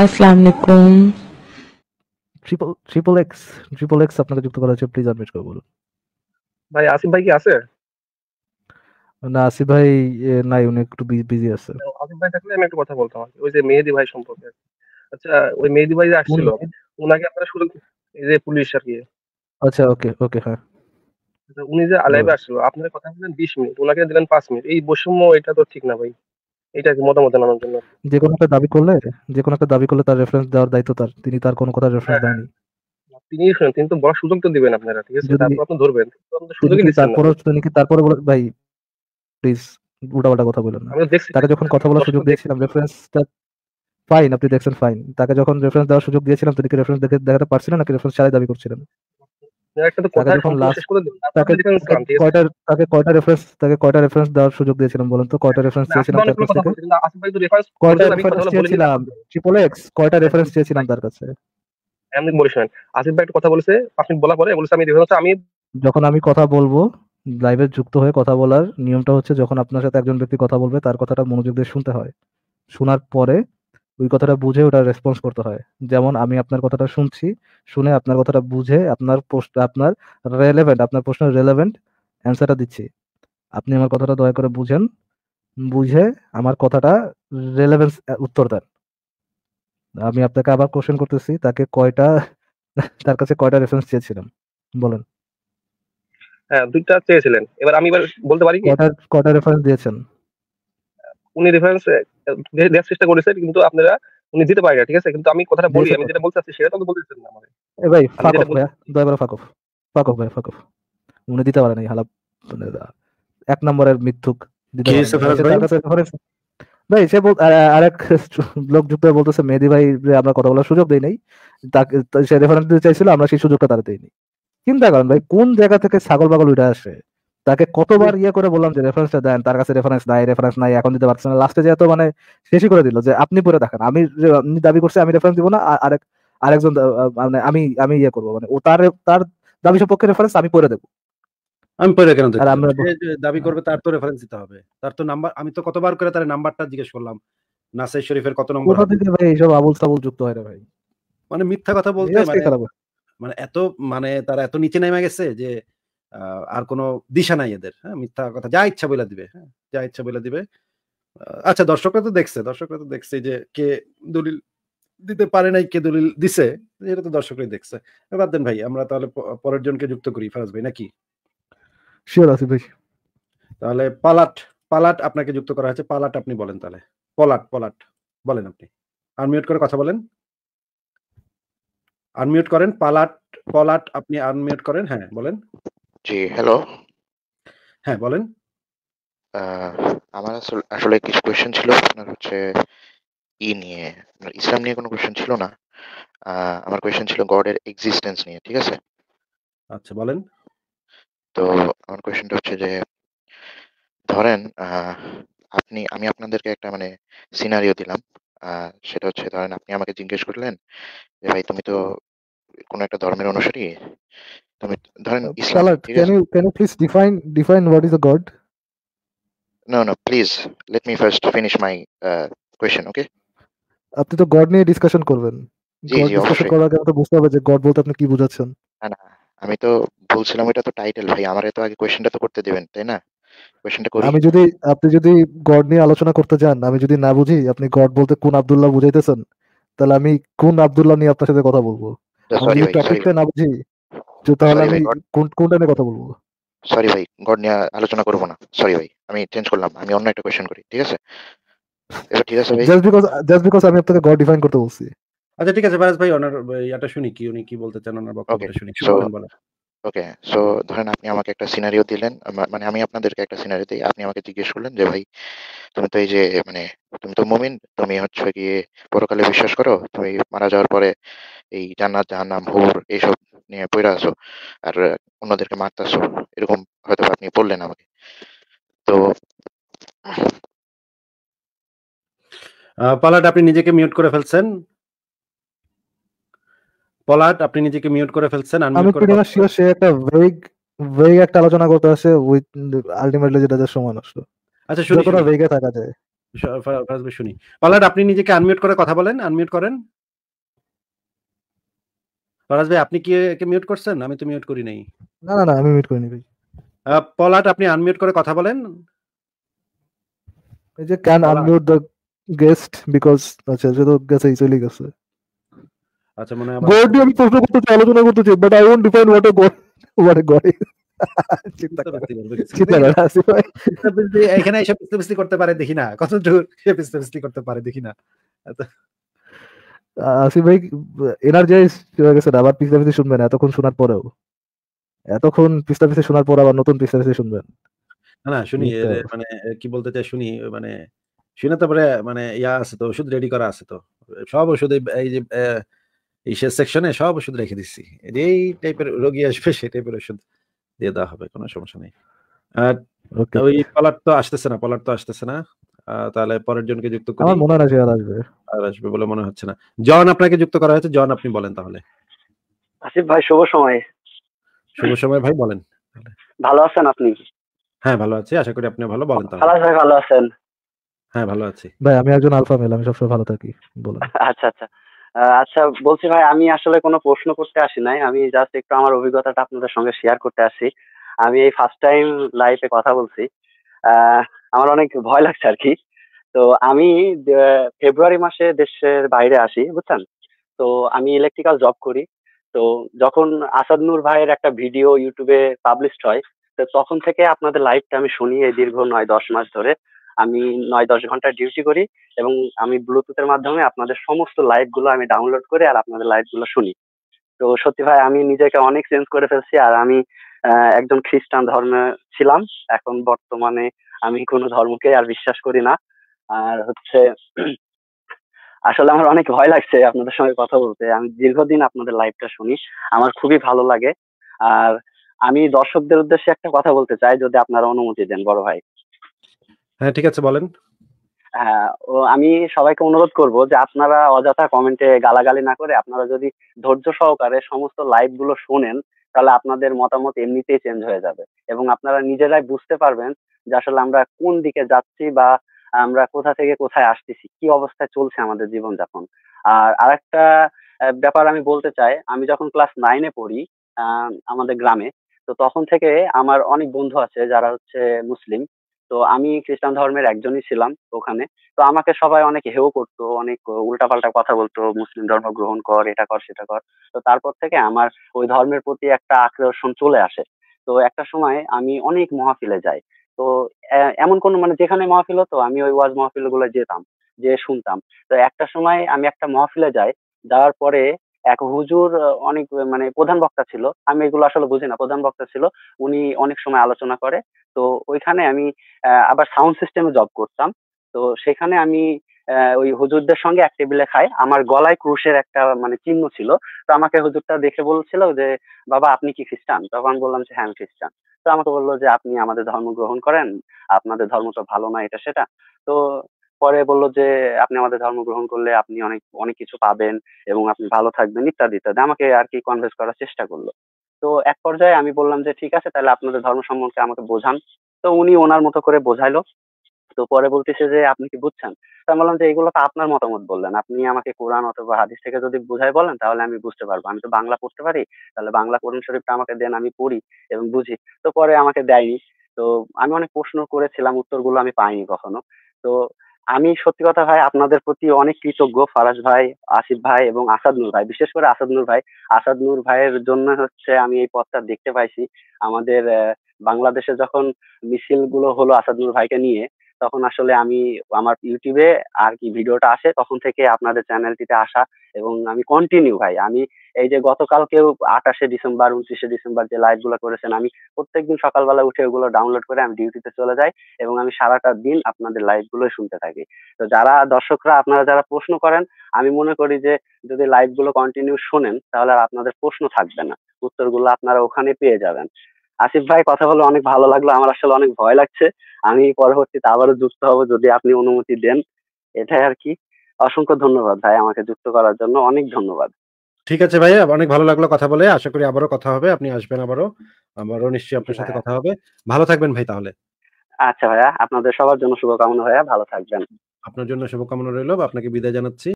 আসসালামু triple triple X triple X আপনাকে যুক্ত করা হচ্ছে প্লিজ আনমিউট করে বলুন ভাই আসিফ ভাই কি আছে না আসিফ ভাই নাই উনি একটু বিজি আছে আসিফ ভাই থাকলে আমি একটু কথা বলতাম আর ওই যে মেহেদি ভাই সম্পর্কে আচ্ছা ওই মেহেদি ভাই যে আসছিল উনাকে আপনারা শুরু এই যে পুলিশ আর কি আচ্ছা ওকে ওকে হ্যাঁ আচ্ছা, উনি যে আলাইভে আসছিল আপনার কথা বললেন বিশ মিনিট উনাকে দিলেন পাঁচ মিনিট এই বৈষম্য এটা তো ঠিক না ভাই এটা কি মতামত জানানোর জন্য যে কোনো একটা দাবি করলে যে কোনো একটা দাবি করলে তার রেফারেন্স দেওয়ার দায়িত্ব তার তিনি তার কোনো কথা রেফারেন্স হ্যাঁ। দেননি তিনি শুনেন তিনি তো বড় সুযোগ তো দিবেন আপনারা ঠিক আছে তারপর আপনি ধরবেন সুযোগই দিচ্ছেন তারপর তিনি কি তারপরে বলে ভাই প্লিজ উল্টাপাল্টা কথা বলেন না তাকে যখন কথা বলার সুযোগ দিয়েছিলাম রেফারেন্সটা ফাইন আপনি দেখছেন ফাইন তাকে যখন রেফারেন্স দেওয়ার সুযোগ দিয়েছিলাম তিনি কি রেফারেন্স দেখে দেখাতে পারছিলেন নাকি রেফারেন্স ছাড়াই দাবি করছিলেন রেফারেন্স চেয়েছিলাম মানে তার কাছে আসিফ ভাই কথা বলেছে আমি যখন আমি কথা বলবো লাইভে যুক্ত হয়ে কথা বলার নিয়মটা হচ্ছে যখন আপনার সাথে একজন ব্যক্তি কথা বলবে তার কথাটা মনোযোগ দিয়ে শুনতে হয় শোনার পরে ওই কথাটা বুঝে ওটা রেসপন্স করতে হয় যেমন আমি আপনার কথাটা শুনছি শুনে আপনার কথাটা বুঝে আপনার প্রশ্ন আপনার রেলেভেন্ট আপনার প্রশ্নের রেলেভেন্ট অ্যান্সারটা দিচ্ছি আপনি আমার কথাটা দয়া করে বুঝেন বুঝে আমার কথাটা রেলেভেন্স উত্তর দেন আমি আপনাকে আবার কোশ্চেন করতেছি তাকে কয়টা তার কাছে কয়টা রেফারেন্স চেয়েছিলাম বলেন হ্যাঁ দুইটা চেয়েছিলেন এবার আমি এবার বলতে পারি কয়টা কয়টা রেফারেন্স দিয়েছেন উনি রেফারেন্স দেওয়ার চেষ্টা করেছে কিন্তু আপনারা উনি দিতে পারে ঠিক আছে কিন্তু আমি কথাটা বলি আমি যেটা বলতে চাচ্ছি সেটা তো বলতে চাচ্ছেন না আমাদের এ ভাই ফাক অফ ভাই দয়া করে ফাক অফ ফাক অফ ভাই ফাক অফ উনি দিতে পারে না হালা মানে, এক নম্বরের মিথ্যুক আচ্ছা, ভাই সে বল আরেক লোক যুক্ত বলতেছে মেহেদি ভাই আমরা কথা বলার সুযোগ দেই নাই তাকে সে রেফারেন্স দিতে চাইছিল আমরা সেই সুযোগটা তারা দেইনি চিন্তা করেন ভাই কোন জায়গা থেকে ছাগল পাগল উঠে আসে তাকে কতবার ইয়ে করে বললাম যে রেফারেন্সটা দেন তার কাছে রেফারেন্স নাই রেফারেন্স নাই এখন দিতে পারছেন লাস্টে যে যেহেতু মানে শেষই করে দিল যে আপনি পরে দেখেন আমি দাবি করছি আমি রেফারেন্স দিব না আরেক আরেকজন মানে আমি আমি ইয়ে করবো মানে ও তার তার দাবি সপক্ষে রেফারেন্স আমি পরে দেবো আমি পরে কেন দাবি করবে তার তো রেফারেন্স দিতে হবে তার তো নাম্বার আমি তো কতবার করে তার নাম্বারটা জিজ্ঞেস করলাম নাসির শরীফের কত নম্বর কোথা থেকে ভাই এইসব আবুল সাবুল যুক্ত হয় ভাই মানে মিথ্যা কথা বলতে মানে, মানে এত মানে তারা এত নিচে নেমে গেছে যে আর কোনো দিশা নাই এদের হ্যাঁ মিথ্যা কথা যা ইচ্ছা বলে দিবে হ্যাঁ যা ইচ্ছা বলে দিবে আচ্ছা দর্শকরা তো দেখছে দর্শকরা তো দেখছে যে কে দলিল দিতে পারে নাই কে দলিল দিছে এটা তো দর্শকরাই দেখছে বাদ দেন ভাই আমরা তাহলে পরের জনকে যুক্ত করি ফারাজ ভাই নাকি শিওর আসিফ ভাই তাহলে পালাট পালাট আপনাকে যুক্ত করা হয়েছে পালাট আপনি বলেন তাহলে পলাট পলাট বলেন আপনি আনমিউট করে কথা বলেন আনমিউট করেন পালাট পলাট আপনি আনমিউট করেন হ্যাঁ বলেন জি হ্যালো হ্যাঁ বলেন আমার আসলে কিছু কোয়েশ্চেন ছিল আপনার হচ্ছে ই নিয়ে ইসলাম নিয়ে কোনো কোয়েশ্চেন ছিল না আমার কোয়েশ্চেন ছিল গডের এক্সিস্টেন্স নিয়ে ঠিক আছে আচ্ছা বলেন তো আমার কোয়েশ্চেনটা হচ্ছে যে ধরেন আপনি আমি আপনাদেরকে একটা মানে সিনারিও দিলাম সেটা হচ্ছে ধরেন আপনি আমাকে জিজ্ঞেস করলেন যে ভাই তুমি তো কোনো একটা ধর্মের অনুসারী ধরেন ইসলাম please define define what is a god no no please let me first finish my question okay আপনি তো গড নিয়ে ডিসকাশন করবেন আমি তো বলছিলাম এটা তো টাইটেল ভাই আমারে তো আগে কোয়েশ্চেনটা তো করতে দিবেন তাই না কোয়েশ্চেনটা করি আমি যদি আপনি যদি গড নিয়ে আলোচনা করতে যান আমি যদি না বুঝি আপনি গড বলতে কোন আব্দুল্লাহ বুঝাইতেছেন তাহলে আমি কোন আব্দুল্লাহ নিয়ে আপনার সাথে কথা বলবো আমি টপিকটা না বুঝি তাহলে আমি কোনটা নিয়ে কথা বলবো সরি ভাই গড নিয়ে আলোচনা না সরি ভাই আমি চেঞ্জ করলাম আমি অন্য একটা করি ঠিক আছে এবার আচ্ছা, ঠিক আছে ভাই জাস্ট বিকজ জাস্ট বিকজ আমি আপনাকে গড ডিফাইন করতে বলছি আচ্ছা ঠিক আছে ভাই ওনার শুনি কি উনি কি বলতে চান ওনার শুনি ওকে সো ধরেন আপনি আমাকে একটা সিনারিও দিলেন মানে আমি আপনাদেরকে একটা সিনারিও দিই আপনি আমাকে জিজ্ঞেস করলেন যে ভাই তুমি তো এই যে মানে তুমি তো মুমিন তুমি হচ্ছে গিয়ে পরকালে বিশ্বাস করো তুমি মারা যাওয়ার পরে এই জান্নাত জাহান্নাম হুর এইসব নিয়ে পড়ে আসো আর অন্যদেরকে মারতেছো এরকম হয়তো আপনি বললেন আমাকে তো পলাট আপনি নিজেকে মিউট করে ফেলছেন পলাট আপনি নিজেকে মিউট করে ফেলছেন আমি পুরো শিওর সে একটা ভেগ ভেগ একটা আলোচনা করতে আসে উইথ আলটিমেটলি যেটা যা সময় আচ্ছা শুনি কোন ভেগে থাকা যায় শুনি পলাট আপনি নিজেকে আনমিউট করে কথা বলেন আনমিউট করেন ফরাজ ভাই আপনি কি একে মিউট করছেন আমি তো মিউট করি নাই না না না আমি মিউট করিনি ভাই পলাট আপনি আনমিউট করে কথা বলেন এই যে can unmute the guest because আচ্ছা যে তো গেছে চলে গেছে আচ্ছা মনে হয় গড আমি প্রশ্ন করতে চাই আলোচনা করতে চাই but I won't define what a god what a god চিন্তা করতে চিন্তা এখানে এসব করতে পারে দেখি না কত দূর করতে পারে দেখি না আসিফ ভাই এনার্জাইজ হয়ে গেছে আবার পিস্তা পিছে শুনবেন এতক্ষণ শোনার পরেও এতক্ষণ পিস্তা পিছে শোনার পর আবার নতুন পিস্তা পিছে শুনবেন না শুনি মানে কি বলতে চাই শুনি মানে শুনে তারপরে মানে ইয়া আছে তো ওষুধ রেডি করা আছে তো সব ওষুধ এই যে এই শেষ সেকশনে সব ওষুধ রেখে দিচ্ছি এই টাইপের রোগী আসবে সেই টাইপের ওষুধ দিয়ে দেওয়া হবে কোনো সমস্যা নেই আর ওই পলাট তো আসতেছে না পলাট তো আসতেছে না তাহলে পরের জনকে যুক্ত করি আমার মনে হয় আর আসবে আর আসবে বলে মনে হচ্ছে না জন আপনাকে যুক্ত করা হয়েছে জন আপনি বলেন তাহলে আসিফ ভাই শুভ সময় শুভ সময় ভাই বলেন ভালো আছেন আপনি হ্যাঁ ভালো আছি আশা করি আপনি ভালো বলেন তাহলে ভালো ভালো আছেন হ্যাঁ ভালো আছি ভাই আমি একজন আলফা মেল আমি সবসময় ভালো থাকি বলেন আচ্ছা আচ্ছা আচ্ছা বলছি ভাই আমি আসলে কোনো প্রশ্ন করতে আসি নাই আমি জাস্ট একটু আমার অভিজ্ঞতাটা আপনাদের সঙ্গে শেয়ার করতে আসি আমি এই ফার্স্ট টাইম লাইফে কথা বলছি আমার অনেক ভয় লাগছে আর কি তো আমি ফেব্রুয়ারি মাসে দেশের বাইরে আসি বুঝছেন তো আমি ইলেকট্রিক্যাল জব করি তো যখন আসাদ নূর ভাইয়ের একটা ভিডিও ইউটিউবে পাবলিশড হয় তো তখন থেকে আপনাদের লাইভটা আমি শুনি এই দীর্ঘ নয় দশ মাস ধরে আমি নয় দশ ঘন্টা ডিউটি করি এবং আমি ব্লুটুথের মাধ্যমে আপনাদের সমস্ত লাইভগুলো আমি ডাউনলোড করে আর আপনাদের লাইভগুলো শুনি তো সত্যি ভাই আমি নিজেকে অনেক চেঞ্জ করে ফেলছি আর আমি একজন খ্রিস্টান ধর্মে ছিলাম এখন বর্তমানে আমি কোনো ধর্মকে আর বিশ্বাস করি না আর হচ্ছে আসলে আমার অনেক ভয় লাগছে আপনাদের সঙ্গে কথা বলতে আমি দীর্ঘদিন আপনাদের লাইভটা শুনি আমার খুবই ভালো লাগে আর আমি দর্শকদের উদ্দেশ্যে একটা কথা বলতে চাই যদি আপনারা অনুমতি দেন বড় ভাই হ্যাঁ ঠিক আছে বলেন হ্যাঁ, আমি সবাইকে অনুরোধ করব যে আপনারা অযথা কমেন্টে গালাগালি না করে আপনারা যদি ধৈর্য সহকারে সমস্ত লাইভ গুলো শোনেন তাহলে আপনাদের মতামত এমনিতেই চেঞ্জ হয়ে যাবে এবং আপনারা নিজেরাই বুঝতে পারবেন যে আসলে আমরা কোন দিকে যাচ্ছি বা আমরা কোথা থেকে কোথায় আসতেছি কি অবস্থায় চলছে আমাদের জীবনযাপন আর আরেকটা ব্যাপার আমি বলতে চাই আমি যখন ক্লাস নাইনে পড়ি আমাদের গ্রামে তো তখন থেকে আমার অনেক বন্ধু আছে যারা হচ্ছে মুসলিম তো আমি খ্রিস্টান ধর্মের একজনই ছিলাম ওখানে তো আমাকে সবাই অনেক হেও করতো অনেক উল্টাপাল্টা কথা বলতো মুসলিম ধর্ম গ্রহণ কর এটা কর সেটা কর তো তারপর থেকে আমার ওই ধর্মের প্রতি একটা আকর্ষণ চলে আসে তো একটা সময় আমি অনেক মহাফিলে যাই তো এমন কোন মানে যেখানে মহাফিল হতো আমি ওই ওয়াজ মহাফিল গুলো যেতাম যে শুনতাম তো একটা সময় আমি একটা মহাফিলে যাই যাওয়ার পরে এক হুজুর অনেক মানে প্রধান বক্তা ছিল আমি এগুলো আসলে বুঝি না প্রধান বক্তা ছিল উনি অনেক সময় আলোচনা করে তো ওইখানে আমি আবার সাউন্ড সিস্টেমে জব করতাম তো সেখানে আমি ওই হুজুরদের সঙ্গে এক টেবিলে খাই আমার গলায় ক্রুশের একটা মানে চিহ্ন ছিল তো আমাকে হুজুরটা দেখে বলছিল যে বাবা আপনি কি খ্রিস্টান তখন বললাম যে হ্যাঁ খ্রিস্টান তো আমাকে বললো যে আপনি আমাদের ধর্ম গ্রহণ করেন আপনাদের ধর্ম তো ভালো না এটা সেটা তো পরে বললো যে আপনি আমাদের ধর্ম গ্রহণ করলে আপনি অনেক অনেক কিছু পাবেন এবং আপনি ভালো থাকবেন ইত্যাদি ইত্যাদি আমাকে আর কি কনভেন্স করার চেষ্টা করলো তো এক পর্যায়ে আমি বললাম যে ঠিক আছে তাহলে আপনাদের ধর্ম সম্পর্কে আমাকে বোঝান তো উনি ওনার মতো করে বোঝাইলো তো পরে বলতেছে যে আপনি কি বুঝছেন আমি বললাম যে এগুলো তো আপনার মতামত বললেন আপনি আমাকে কোরআন অথবা হাদিস থেকে যদি বুঝাই বলেন তাহলে আমি বুঝতে পারবো আমি তো বাংলা পড়তে পারি তাহলে বাংলা কোরআন শরীফটা আমাকে দেন আমি পড়ি এবং বুঝি তো পরে আমাকে দেয়নি তো আমি অনেক প্রশ্ন করেছিলাম উত্তরগুলো আমি পাইনি কখনো তো আমি সত্যি কথা ভাই আপনাদের প্রতি অনেক কৃতজ্ঞ ফারাজ ভাই আসিফ ভাই এবং আসাদ নূর ভাই বিশেষ করে আসাদ নূর ভাই আসাদ নূর ভাইয়ের জন্য হচ্ছে আমি এই পথটা দেখতে পাইছি আমাদের বাংলাদেশে যখন মিছিল গুলো হলো আসাদ নূর ভাইকে নিয়ে তখন আসলে আমি আমার ইউটিউবে আর কি ভিডিওটা আসে তখন থেকে আপনাদের চ্যানেলটিতে আসা এবং আমি কন্টিনিউ ভাই আমি এই যে গতকালকেও আঠাশে ডিসেম্বর উনত্রিশে ডিসেম্বর যে লাইভগুলো করেছেন আমি প্রত্যেকদিন সকালবেলা উঠে ওগুলো ডাউনলোড করে আমি ডিউটিতে চলে যাই এবং আমি সারাটা দিন আপনাদের লাইভগুলোই শুনতে থাকি তো যারা দর্শকরা আপনারা যারা প্রশ্ন করেন আমি মনে করি যে যদি লাইভগুলো কন্টিনিউ শোনেন তাহলে আর আপনাদের প্রশ্ন থাকবে না উত্তরগুলো আপনারা ওখানে পেয়ে যাবেন আসিফ ভাই কথা বলে অনেক ভালো লাগলো আমার আসলে অনেক ভয় লাগছে আমি পরবর্তীতে আবারও যুক্ত হব যদি আপনি অনুমতি দেন এটাই আর কি অসংখ্য ধন্যবাদ ভাই আমাকে যুক্ত করার জন্য অনেক ধন্যবাদ ঠিক আছে ভাইয়া অনেক ভালো লাগলো কথা বলে আশা করি আবারও কথা হবে আপনি আসবেন আবারও আবারও নিশ্চয়ই আপনার সাথে হ্যাঁ। কথা হবে ভালো থাকবেন ভাই তাহলে আচ্ছা ভাইয়া আপনাদের সবার জন্য শুভকামনা ভাইয়া ভালো থাকবেন আপনার জন্য শুভকামনা রইল আপনাকে বিদায় জানাচ্ছি